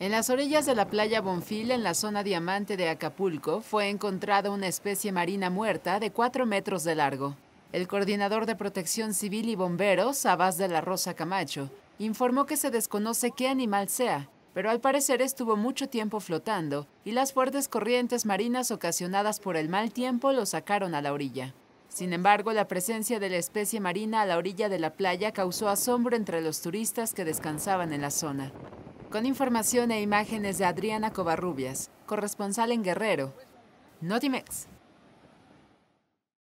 En las orillas de la playa Bonfil, en la zona diamante de Acapulco, fue encontrada una especie marina muerta de cuatro metros de largo. El coordinador de protección civil y bomberos, Abbas de la Rosa Camacho, informó que se desconoce qué animal sea, pero al parecer estuvo mucho tiempo flotando y las fuertes corrientes marinas ocasionadas por el mal tiempo lo sacaron a la orilla. Sin embargo, la presencia de la especie marina a la orilla de la playa causó asombro entre los turistas que descansaban en la zona. Con información e imágenes de Adriana Covarrubias, corresponsal en Guerrero, Notimex.